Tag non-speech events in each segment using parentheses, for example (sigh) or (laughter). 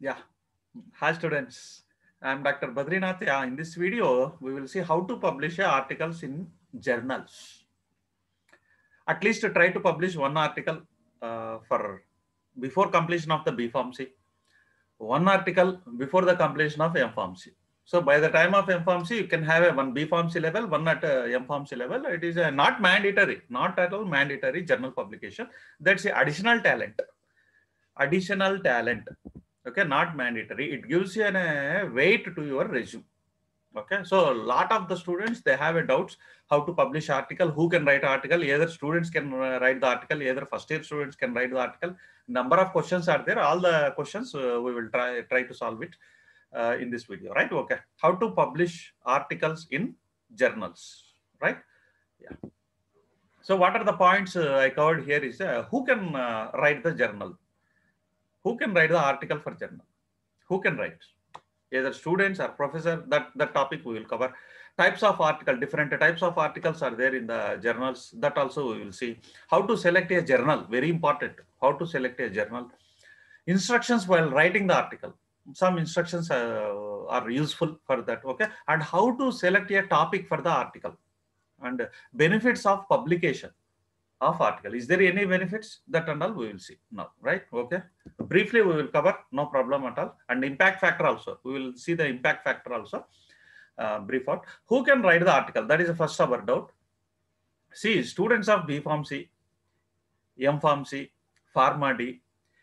Yeah. Hi students. I'm Dr. Badrinath. Yeah, in this video, we will see how to publish articles in journals. At least try to publish one article uh, for before completion of the B Pharmacy, one article before the completion of M Pharmacy. So by the time of M Pharmacy, you can have a one B Pharmacy level, one at uh, M Pharmacy level. It is a uh, not mandatory, not at all mandatory journal publication. That's additional talent. Additional talent okay not mandatory it gives you an, a weight to your resume okay so a lot of the students they have a doubts how to publish article who can write article either students can uh, write the article either first year students can write the article number of questions are there all the questions uh, we will try try to solve it uh, in this video right okay how to publish articles in journals right yeah so what are the points uh, i covered here is uh, who can uh, write the journal who can write the article for journal? Who can write? Either students or professor, that, that topic we will cover. Types of article, different types of articles are there in the journals. That also we will see. How to select a journal, very important. How to select a journal. Instructions while writing the article. Some instructions uh, are useful for that, okay? And how to select a topic for the article and benefits of publication of article. Is there any benefits? That and all we will see now, right? Okay. Briefly, we will cover, no problem at all. And impact factor also. We will see the impact factor also. Uh, brief out. Who can write the article? That is the first our doubt. See, students of B Form C, M Form C, Pharma D,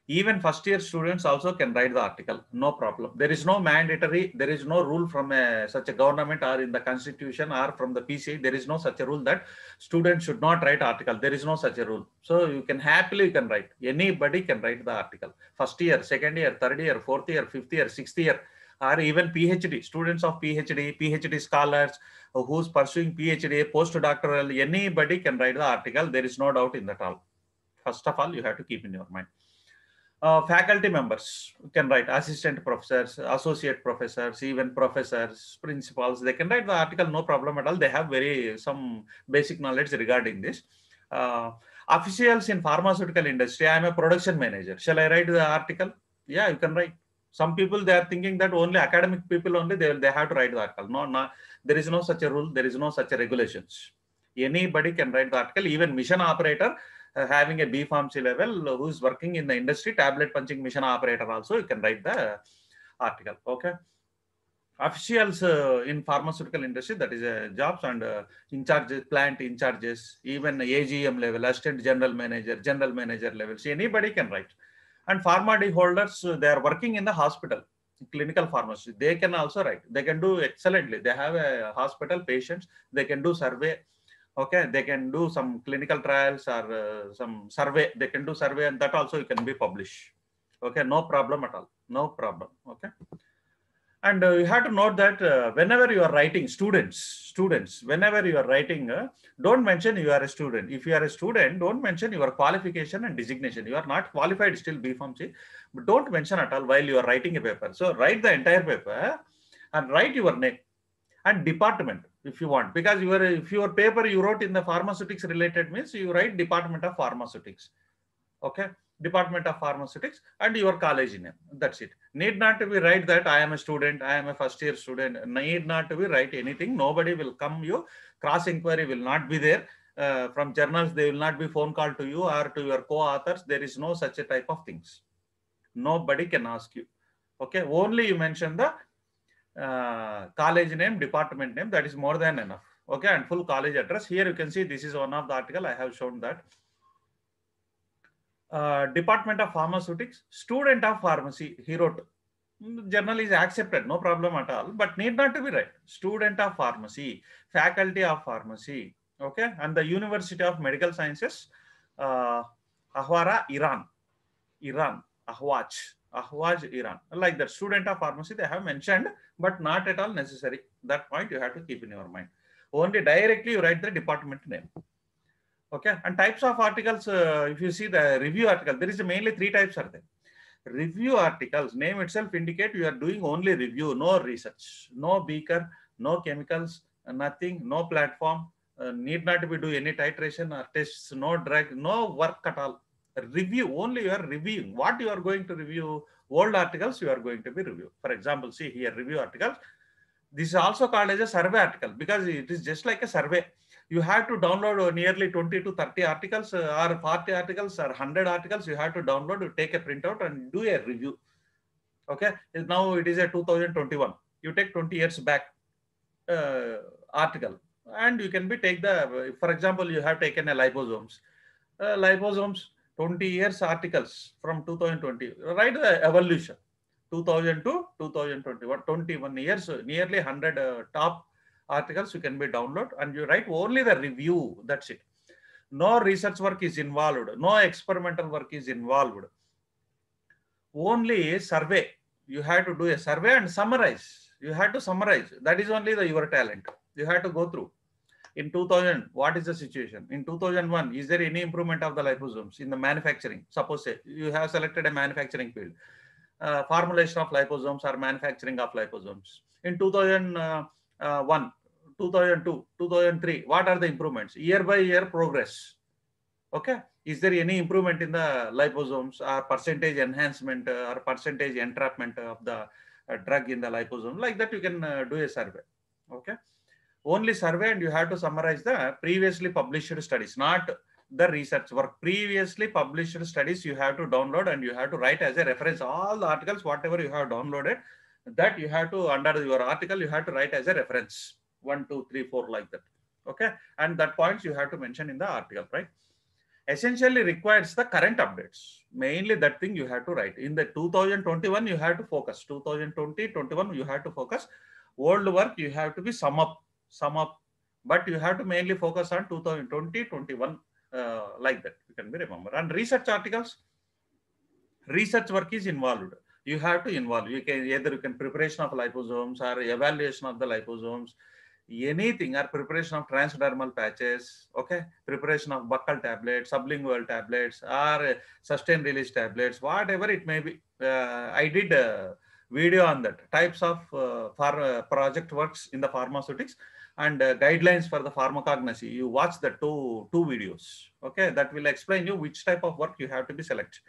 even first year students also can write the article no problem there is no mandatory there is no rule from a, uh, such a government or in the constitution or from the pca there is no such a rule that students should not write article there is no such a rule so you can happily you can write anybody can write the article first year second year third year fourth year fifth year sixth year or even phd students of phd phd scholars who's pursuing phd postdoctoral anybody can write the article there is no doubt in that all first of all you have to keep in your mind uh, faculty members can write assistant professors, associate professors, even professors, principals. They can write the article, no problem at all. They have very some basic knowledge regarding this. Uh, officials in pharmaceutical industry, I am a production manager. Shall I write the article? Yeah, you can write. Some people they are thinking that only academic people only they they have to write the article. No, no, there is no such a rule. There is no such a regulations. Anybody can write the article. Even mission operator uh, having a B pharmacy level who's working in the industry, tablet punching machine operator also, you can write the article. Okay. Officials uh, in pharmaceutical industry, that is uh, jobs and uh, in charges, plant in charges, even AGM level, assistant general manager, general manager level. See, anybody can write. And pharma D holders, uh, they are working in the hospital, clinical pharmacy. They can also write. They can do excellently. They have a hospital patients. They can do survey okay they can do some clinical trials or uh, some survey they can do survey and that also you can be published okay no problem at all no problem okay and uh, you have to note that uh, whenever you are writing students students whenever you are writing uh, don't mention you are a student if you are a student don't mention your qualification and designation you are not qualified still b from c but don't mention at all while you are writing a paper so write the entire paper and write your name and department if you want because your if your paper you wrote in the pharmaceutics related means you write department of pharmaceutics okay department of pharmaceutics and your college name that's it need not to be write that i am a student i am a first year student need not to be write anything nobody will come you cross inquiry will not be there uh, from journals they will not be phone call to you or to your co-authors there is no such a type of things nobody can ask you okay only you mention the uh, college name, department name, that is more than enough. Okay, and full college address. Here you can see this is one of the article I have shown that. Uh, Department of Pharmaceutics, student of pharmacy, he wrote. Journal is accepted, no problem at all, but need not to be right. Student of pharmacy, faculty of pharmacy, okay, and the University of Medical Sciences, uh, Ahwara, Iran, Iran, Ahwach. Ahwaj, Iran. Like that, student of pharmacy, they have mentioned, but not at all necessary. That point you have to keep in your mind. Only directly you write the department name. Okay, and types of articles, uh, if you see the review article, there is mainly three types are there. Review articles, name itself indicate you are doing only review, no research, no beaker, no chemicals, nothing, no platform, uh, need not be do any titration or tests, no drug, no work at all review only you are reviewing what you are going to review old articles you are going to be review for example see here review articles this is also called as a survey article because it is just like a survey you have to download nearly 20 to 30 articles uh, or 40 articles or 100 articles you have to download take a printout and do a review okay now it is a 2021 you take 20 years back uh, article and you can be take the for example you have taken a liposomes uh, liposomes 20 years articles from 2020. Write the evolution 2000 to 2021, 21 years, nearly 100 uh, top articles you can be download and you write only the review. That's it. No research work is involved. No experimental work is involved. Only survey. You have to do a survey and summarize. You have to summarize. That is only the your talent. You have to go through in 2000 what is the situation in 2001 is there any improvement of the liposomes in the manufacturing suppose say you have selected a manufacturing field uh, formulation of liposomes or manufacturing of liposomes in 2001 uh, uh, 2002 2003 what are the improvements year by year progress okay is there any improvement in the liposomes or percentage enhancement uh, or percentage entrapment of the drug in the liposome like that you can do a survey okay only survey and you have to summarize the previously published studies, not the research work. Previously published studies you have to download and you have to write as a reference all the articles, whatever you have downloaded, that you have to, under your article, you have to write as a reference. One, two, three, four, like that. Okay. And that points you have to mention in the article, right? Essentially requires the current updates. Mainly that thing you have to write. In the 2021, you have to focus. 2020, 21, you have to focus. world work, you have to be sum up sum up, but you have to mainly focus on 2020, 21, uh, like that. You can be remember. And research articles, research work is involved. You have to involve. You can either you can preparation of liposomes or evaluation of the liposomes, anything or preparation of transdermal patches, okay, preparation of buccal tablets, sublingual tablets, or sustained release tablets, whatever it may be. Uh, I did video on that types of uh, uh project works in the pharmaceutics and uh, guidelines for the pharmacognosy. You watch the two, two videos, okay? That will explain you which type of work you have to be selected,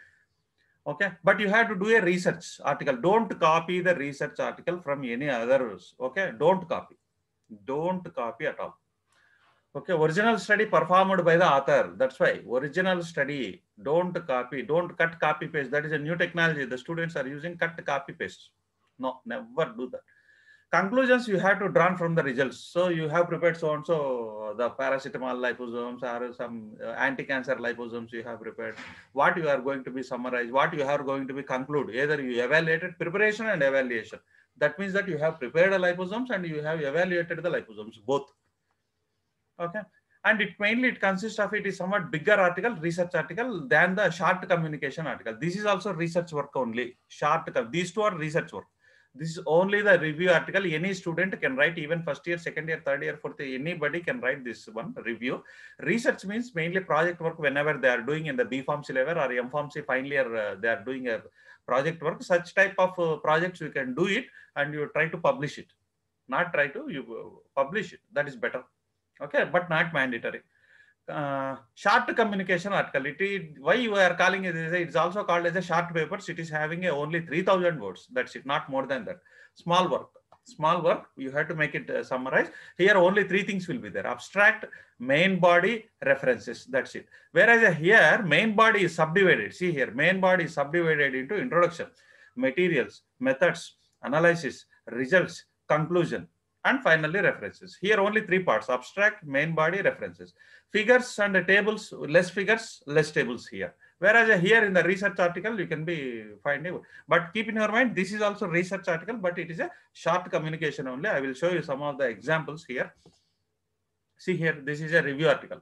okay? But you have to do a research article. Don't copy the research article from any others, okay? Don't copy. Don't copy at all. Okay, original study performed by the author. That's why original study. Don't copy, don't cut copy paste. That is a new technology. The students are using cut copy paste. No, never do that conclusions you have to draw from the results. So you have prepared so and so uh, the paracetamol liposomes or some uh, anti-cancer liposomes you have prepared. What you are going to be summarized, what you are going to be conclude. Either you evaluated preparation and evaluation. That means that you have prepared the liposomes and you have evaluated the liposomes both. Okay. And it mainly it consists of it is somewhat bigger article, research article than the short communication article. This is also research work only. Short. These two are research work this is only the review article any student can write even first year second year third year fourth year anybody can write this one review research means mainly project work whenever they are doing in the b farm level or m form, final year uh, they are doing a project work such type of uh, projects you can do it and you try to publish it not try to you uh, publish it that is better okay but not mandatory uh, short communication article. It, it, why you are calling it? It's also called as a short paper. It is having a, only 3,000 words. That's it, not more than that. Small work. Small work, you have to make it uh, summarize. Here only three things will be there. Abstract, main body, references. That's it. Whereas uh, here, main body is subdivided. See here, main body is subdivided into introduction, materials, methods, analysis, results, conclusion and finally references. Here only three parts, abstract, main body, references. Figures and tables, less figures, less tables here. Whereas here in the research article, you can be finding. But keep in your mind, this is also research article, but it is a short communication only. I will show you some of the examples here. See here, this is a review article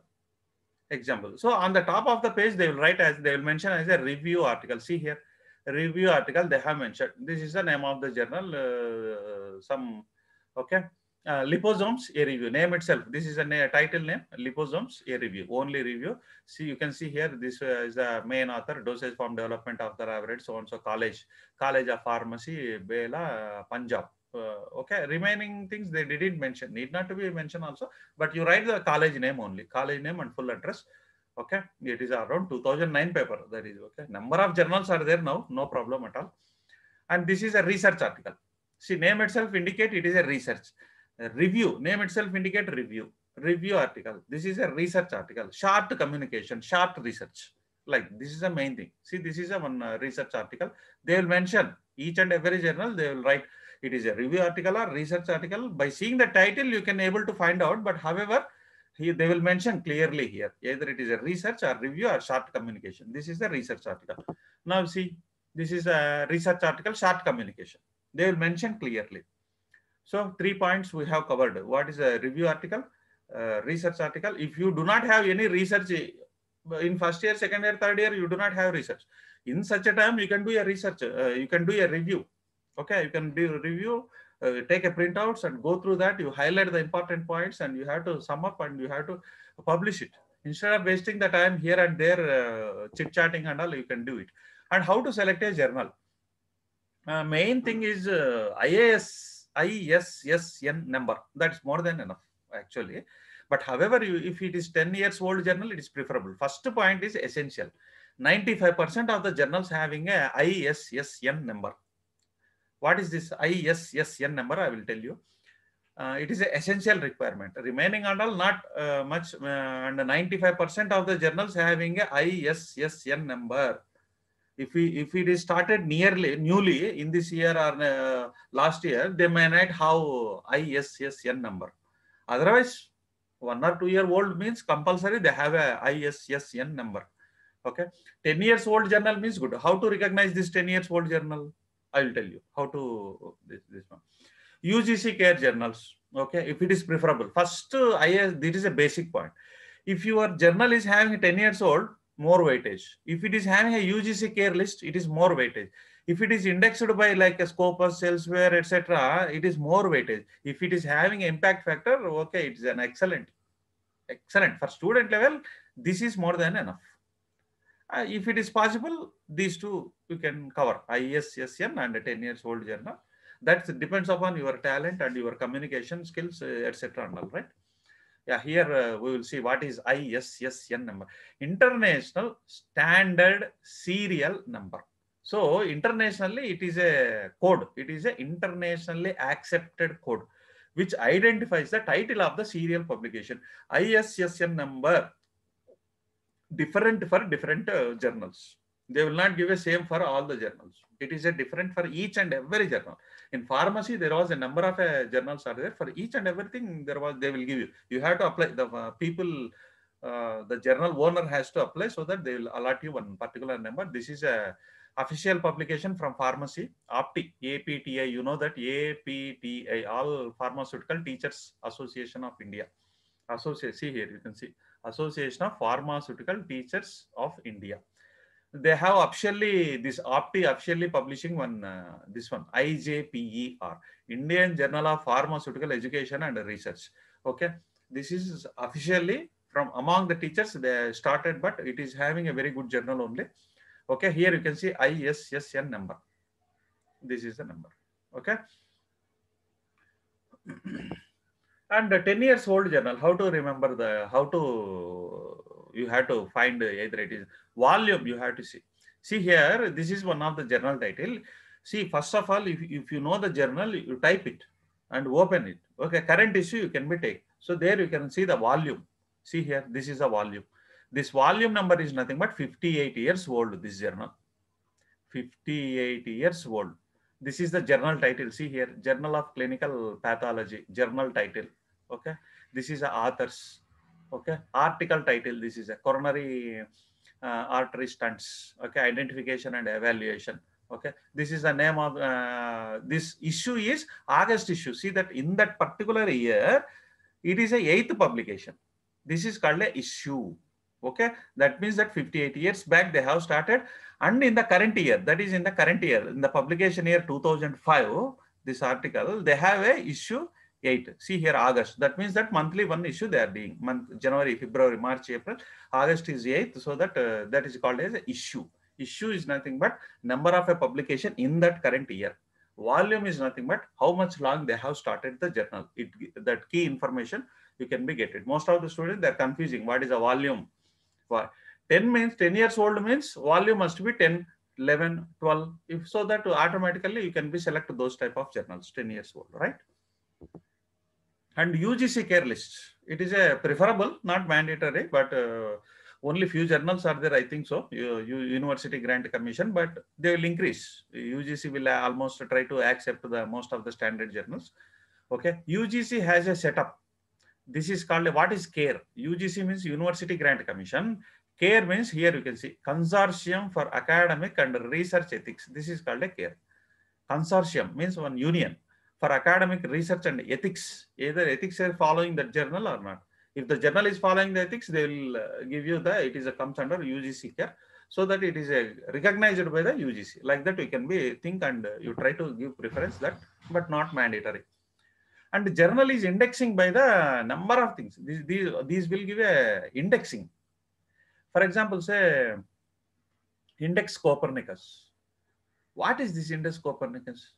example. So on the top of the page, they will write as they will mention as a review article. See here, review article they have mentioned. This is the name of the journal, uh, some Okay. Uh, liposomes a review name itself this is a, title name liposomes a review only review see you can see here this uh, is the main author dosage form development of the average so and so college college of pharmacy bela uh, punjab uh, okay remaining things they didn't mention need not to be mentioned also but you write the college name only college name and full address okay it is around 2009 paper that is okay number of journals are there now no problem at all and this is a research article See, name itself indicate it is a research. A review, name itself indicate review. Review article. This is a research article. Short communication, short research. Like this is the main thing. See, this is a one uh, research article. They will mention each and every journal. They will write it is a review article or research article. By seeing the title, you can able to find out. But however, he they will mention clearly here either it is a research or review or short communication this is the research article now see this is a research article short communication they will mention clearly. So three points we have covered. What is a review article, uh, research article? If you do not have any research in first year, second year, third year, you do not have research. In such a time, you can do a research, uh, you can do a review. Okay, you can do review, uh, take a printouts and go through that. You highlight the important points and you have to sum up and you have to publish it. Instead of wasting the time here and there, uh, chit chatting and all, you can do it. And how to select a journal uh, main thing is uh, IAS, ISSN number. That's more than enough, actually. But however, you, if it is 10 years old journal, it is preferable. First point is essential. 95% of the journals having a ISSN number. What is this ISSN number? I will tell you. Uh, it is an essential requirement. Remaining and all not uh, much uh, and 95% of the journals having a ISSN number if we if it is started nearly newly in this year or uh, last year they may not have issn number otherwise one or two year old means compulsory they have a issn number okay 10 years old journal means good how to recognize this 10 years old journal i will tell you how to this, this one ugc care journals okay if it is preferable first uh, this is a basic point if your journal is having 10 years old more weightage. If it is having a UGC care list, it is more weightage. If it is indexed by like a Scopus, elsewhere, etc., it is more weightage. If it is having impact factor, okay, it's an excellent. Excellent. For student level, this is more than enough. Uh, if it is possible, these two you can cover, ISSN and a 10 years old journal. That depends upon your talent and your communication skills, uh, etc. and all, right? yeah here uh, we will see what is ISSN number international standard serial number so internationally it is a code it is a internationally accepted code which identifies the title of the serial publication ISSN number different for different uh, journals they will not give a same for all the journals. It is a different for each and every journal. In pharmacy, there was a number of uh, journals are there for each and everything. There was they will give you. You have to apply. The uh, people, uh, the journal owner has to apply so that they will allot you one particular number. This is a official publication from pharmacy APTI, APTA. You know that APTA, All Pharmaceutical Teachers Association of India. Associate. See here, you can see Association of Pharmaceutical Teachers of India they have officially this opti officially publishing one uh, this one ijper indian journal of pharmaceutical education and research okay this is officially from among the teachers they started but it is having a very good journal only okay here you can see issn number this is the number okay (clears throat) and the 10 years old journal how to remember the how to you have to find uh, either it is volume you have to see. See here, this is one of the journal title. See, first of all, if, if you know the journal, you type it and open it. Okay, current issue you can be take. So there you can see the volume. See here, this is a volume. This volume number is nothing but 58 years old, this journal. 58 years old. This is the journal title. See here, Journal of Clinical Pathology, journal title. Okay, this is the authors okay article title this is a coronary uh, artery stents okay identification and evaluation okay this is the name of uh, this issue is august issue see that in that particular year it is a eighth publication this is called a issue okay that means that 58 years back they have started and in the current year that is in the current year in the publication year 2005 this article they have a issue 8 see here august that means that monthly one issue they are doing month january february march april august is 8th so that uh, that is called as issue issue is nothing but number of a publication in that current year volume is nothing but how much long they have started the journal it that key information you can be get it most of the students they're confusing what is a volume Why 10 means 10 years old means volume must be 10 11 12 if so that automatically you can be select those type of journals 10 years old right and UGC care list. It is a preferable, not mandatory, but uh, only few journals are there, I think so. U University Grant Commission, but they will increase. UGC will almost try to accept the most of the standard journals. Okay, UGC has a setup. This is called what is CARE? UGC means University Grant Commission. CARE means here you can see Consortium for Academic and Research Ethics. This is called a CARE. Consortium means one union for academic research and ethics, either ethics are following that journal or not. If the journal is following the ethics, they will uh, give you the, it is a comes under UGC care so that it is a, recognized by the UGC. Like that, you can be think and uh, you try to give preference that, but not mandatory. And the journal is indexing by the number of things. These, these, these will give a indexing. For example, say index Copernicus. What is this index Copernicus?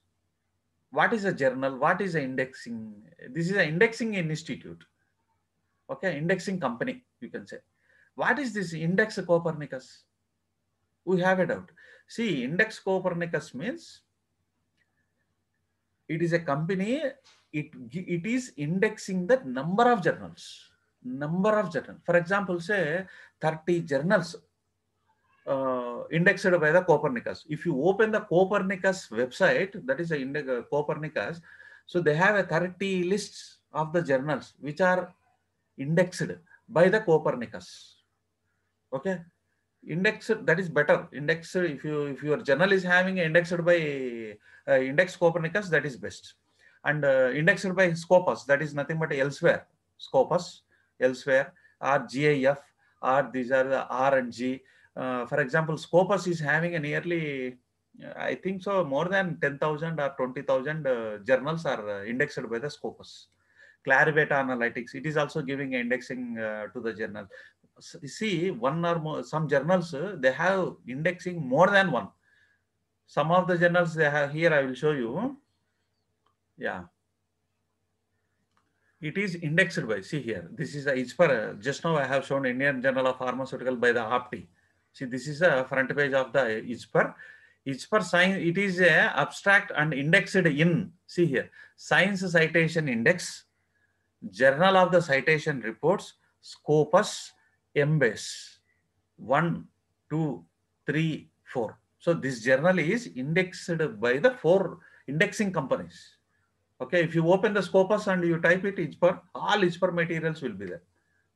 what is a journal what is a indexing this is an indexing institute okay indexing company you can say what is this index copernicus we have a doubt see index copernicus means it is a company it it is indexing the number of journals number of journals for example say 30 journals uh, indexed by the Copernicus. If you open the Copernicus website, that is the uh, Copernicus, so they have a 30 lists of the journals which are indexed by the Copernicus. Okay, indexed that is better. Indexed if you if your journal is having indexed by uh, index Copernicus, that is best, and uh, indexed by Scopus, that is nothing but elsewhere. Scopus, elsewhere, or GIF, or these are the R and G uh, for example, Scopus is having a nearly, uh, I think so, more than 10,000 or 20,000 uh, journals are uh, indexed by the Scopus. Clarivate Analytics, it is also giving indexing to the journal. see, one or more, some journals, they have indexing more than one. Some of the journals they have here, I will show you. Yeah it is indexed by see here this is it's for just now i have shown indian journal of pharmaceutical by the opti See, this is a front page of the ISPR. ISPR science, it is a abstract and indexed in, see here, Science Citation Index, Journal of the Citation Reports, Scopus, Embase, One, two, three, four. So this journal is indexed by the four indexing companies. Okay, if you open the Scopus and you type it ISPR, all ISPR materials will be there.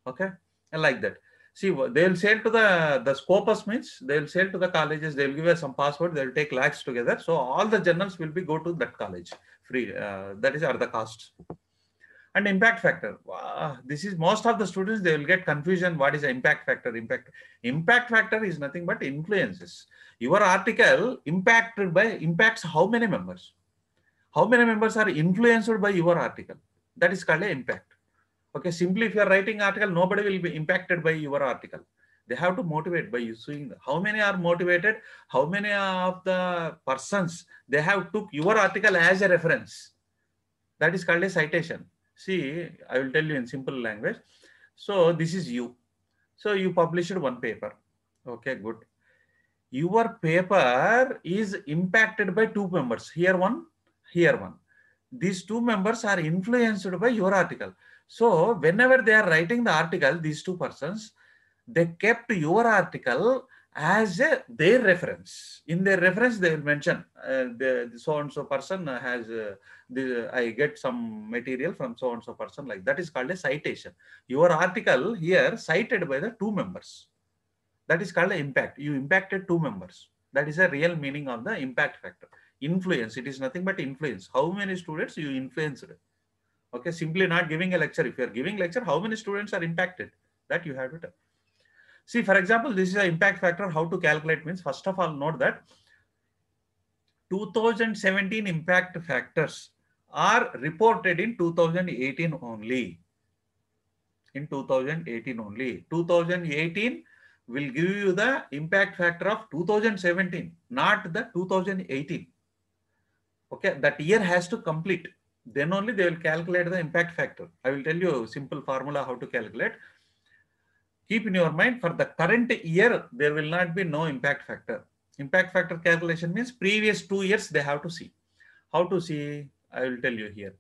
Okay, and like that see they'll sell to the the scopus means they'll sell to the colleges they'll give us some password they'll take lakhs together so all the journals will be go to that college free uh, that is are the costs and impact factor wow, this is most of the students they will get confusion what is the impact factor impact impact factor is nothing but influences your article impacted by impacts how many members how many members are influenced by your article that is called an impact Okay, simply if you are writing article, nobody will be impacted by your article. They have to motivate by using how many are motivated, how many of the persons they have took your article as a reference. That is called a citation. See, I will tell you in simple language. So this is you. So you published one paper. Okay, good. Your paper is impacted by two members. Here one, here one. These two members are influenced by your article. So whenever they are writing the article, these two persons, they kept your article as a, their reference. In their reference, they will mention uh, the, so and so person has uh, the, I get some material from so and so person like that is called a citation. Your article here cited by the two members. That is called an impact. You impacted two members. That is a real meaning of the impact factor. Influence. It is nothing but influence. How many students you influenced? okay simply not giving a lecture if you are giving lecture how many students are impacted that you have to tell see for example this is an impact factor how to calculate means first of all note that 2017 impact factors are reported in 2018 only in 2018 only 2018 will give you the impact factor of 2017 not the 2018 okay that year has to complete then only they will calculate the impact factor. I will tell you a simple formula how to calculate. Keep in your mind for the current year, there will not be no impact factor. Impact factor calculation means previous two years they have to see. How to see, I will tell you here.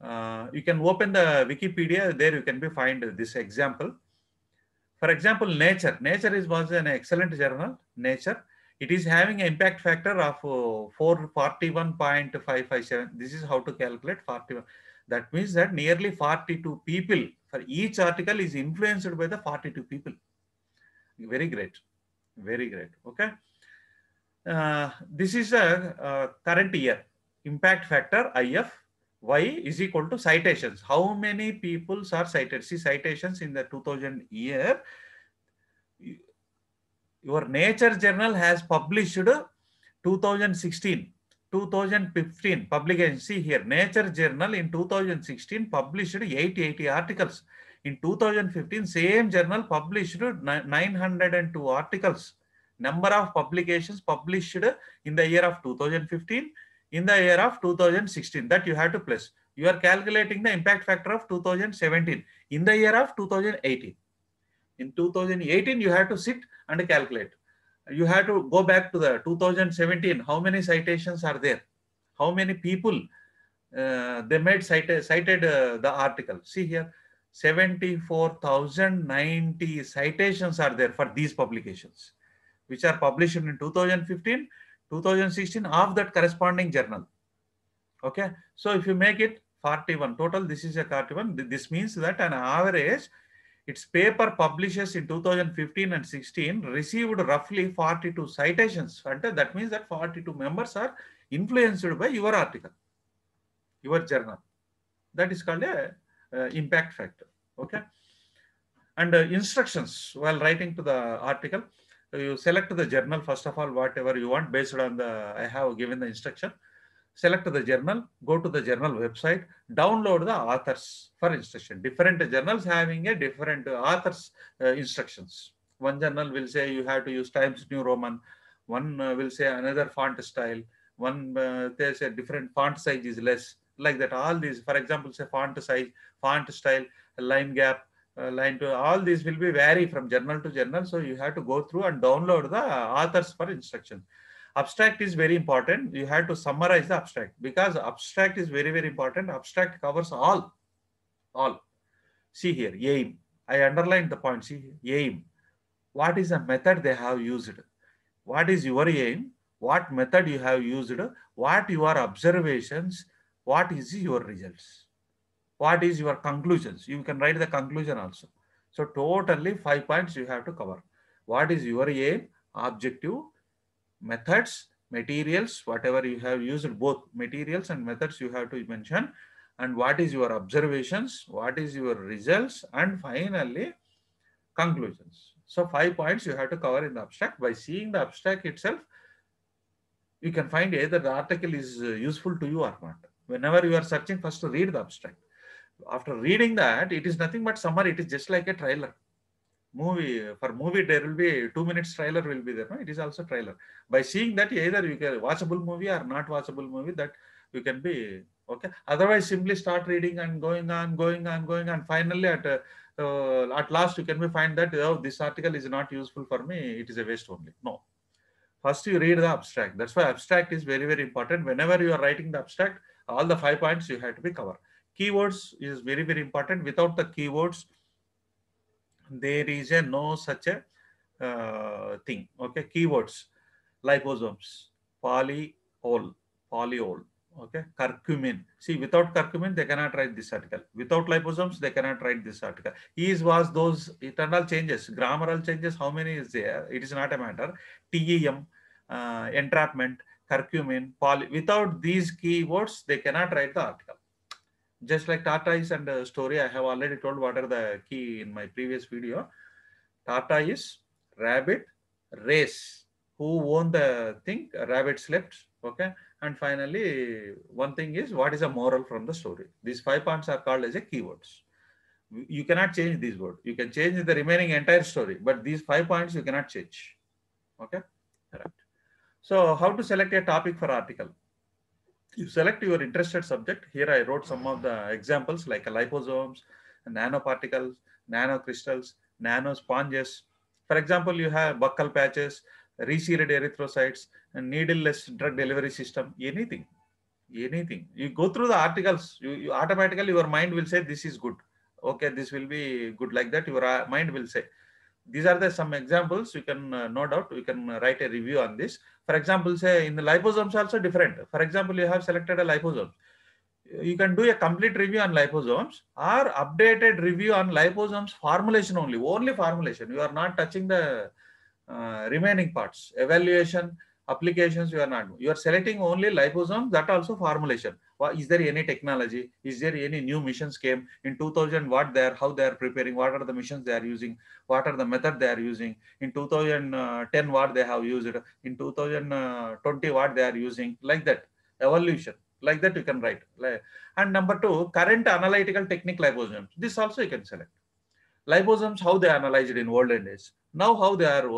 Uh, you can open the Wikipedia, there you can be find this example. For example, Nature. Nature is was an excellent journal, Nature it is having impact factor of uh, 441.557. This is how to calculate 41. That means that nearly 42 people for each article is influenced by the 42 people. Very great. Very great. Okay. Uh, this is a, a current year impact factor IF y is equal to citations. How many people are cited? See citations in the 2000 year your nature journal has published 2016 2015 publication see here nature journal in 2016 published 880 articles in 2015 same journal published 902 articles number of publications published in the year of 2015 in the year of 2016 that you have to plus you are calculating the impact factor of 2017 in the year of 2018 in 2018, you had to sit and calculate. You had to go back to the 2017. How many citations are there? How many people uh, they made cited, cited uh, the article? See here, 74,090 citations are there for these publications, which are published in 2015, 2016 of that corresponding journal. Okay, so if you make it 41 total, this is a 41. This means that an average its paper publishes in 2015 and 16 received roughly 42 citations. That means that 42 members are influenced by your article, your journal. That is called a uh, impact factor. Okay. And uh, instructions while writing to the article, you select the journal, first of all, whatever you want based on the, I have given the instruction select the journal, go to the journal website, download the authors for instruction. Different journals having a different uh, authors uh, instructions. One journal will say you have to use Times New Roman. One uh, will say another font style. One uh, they say different font size is less. Like that, all these, for example, say font size, font style, line gap, uh, line to all these will be vary from journal to journal. So you have to go through and download the authors for instruction abstract is very important. You have to summarize the abstract because abstract is very, very important. Abstract covers all. All. See here, aim. I underlined the point. See, aim. What is the method they have used? What is your aim? What method you have used? What your observations? What is your results? What is your conclusions? You can write the conclusion also. So totally five points you have to cover. What is your aim, objective, methods, materials, whatever you have used, both materials and methods you have to mention, and what is your observations, what is your results, and finally, conclusions. So five points you have to cover in the abstract. By seeing the abstract itself, you can find either the article is uh, useful to you or not. Whenever you are searching, first to read the abstract. After reading that, it is nothing but summary. It is just like a trailer movie for movie there will be two minutes trailer will be there no? it is also trailer by seeing that either you can watchable movie or not watchable movie that you can be okay otherwise simply start reading and going on going on going on finally at uh, uh, at last you can be find that oh this article is not useful for me it is a waste only no first you read the abstract that's why abstract is very very important whenever you are writing the abstract all the five points you have to be covered keywords is very very important without the keywords there is a no such a uh, thing. Okay, keywords liposomes, polyol, polyol. Okay, curcumin. See, without curcumin, they cannot write this article. Without liposomes, they cannot write this article. Is was those eternal changes, grammaral changes. How many is there? It is not a matter. TEM, uh, entrapment, curcumin, poly. Without these keywords, they cannot write the article just like Tata is and uh, story, I have already told what are the key in my previous video. Tata is rabbit race. Who won the thing? Rabbit slept. Okay. And finally, one thing is what is a moral from the story? These five points are called as a keywords. You cannot change these words. You can change the remaining entire story, but these five points you cannot change. Okay. Right. So how to select a topic for article? you select your interested subject. Here I wrote some of the examples like liposomes, nanoparticles, nanocrystals, nanosponges. For example, you have buccal patches, reseeded erythrocytes, and needleless drug delivery system, anything, anything. You go through the articles, you, you automatically your mind will say this is good. Okay, this will be good like that. Your uh, mind will say these are the some examples you can uh, no doubt you can uh, write a review on this for example say in the liposomes also different for example you have selected a liposome you can do a complete review on liposomes or updated review on liposomes formulation only only formulation you are not touching the uh, remaining parts evaluation applications you are not you are selecting only liposomes that also formulation is there any technology is there any new missions came in 2000 what they are how they are preparing what are the missions they are using what are the method they are using in 2010 uh, what they have used in 2020 uh, what they are using like that evolution like that you can write and number two current analytical technique liposomes this also you can select liposomes how they analyzed in old days now how they are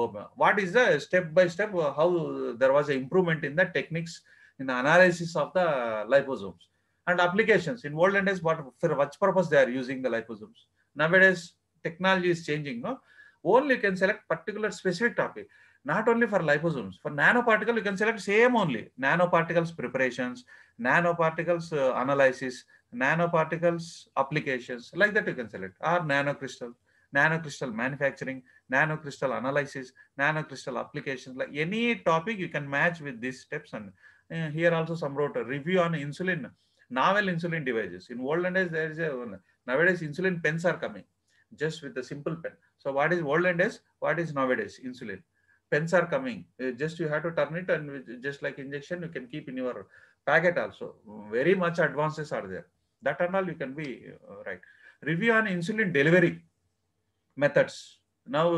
what is the step by step uh, how there was an improvement in the techniques in the analysis of the liposomes and applications in world and what for which purpose they are using the liposomes nowadays technology is changing no only you can select particular specific topic not only for liposomes for nanoparticle you can select same only nanoparticles preparations nanoparticles uh, analysis nanoparticles applications like that you can select or nanocrystal nanocrystal manufacturing nanocrystal analysis, nanocrystal applications, like any topic you can match with these steps. And uh, here also some wrote a review on insulin, novel insulin devices. In olden days, there is a, nowadays insulin pens are coming just with a simple pen. So what is olden days? What is nowadays insulin? Pens are coming. Uh, just you have to turn it and just like injection, you can keep in your packet also. Very much advances are there. That and all you can be uh, right. Review on insulin delivery methods now,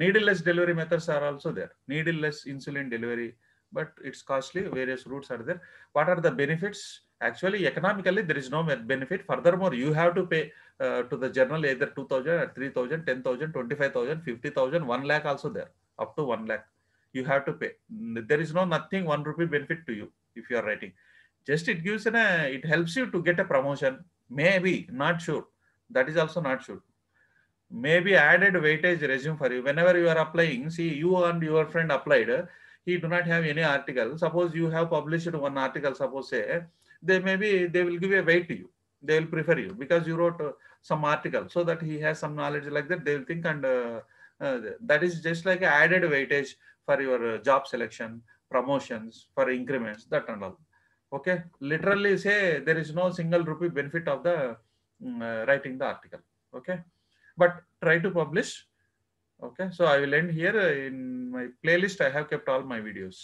needleless delivery methods are also there. Needleless insulin delivery, but it's costly. Various routes are there. What are the benefits? Actually, economically, there is no benefit. Furthermore, you have to pay uh, to the general either 2000 or 3000, 10,000, 25,000, 50,000, 1 lakh also there, up to 1 lakh. You have to pay. There is no nothing, 1 rupee benefit to you if you are writing. Just it gives an, uh, it helps you to get a promotion. Maybe, not sure. That is also not sure maybe added weightage resume for you whenever you are applying see you and your friend applied he do not have any article suppose you have published one article suppose say they maybe they will give a weight to you they will prefer you because you wrote uh, some article so that he has some knowledge like that they will think and uh, uh, that is just like added weightage for your uh, job selection promotions for increments that and all okay literally say there is no single rupee benefit of the mm, uh, writing the article okay but try to publish okay so i will end here in my playlist i have kept all my videos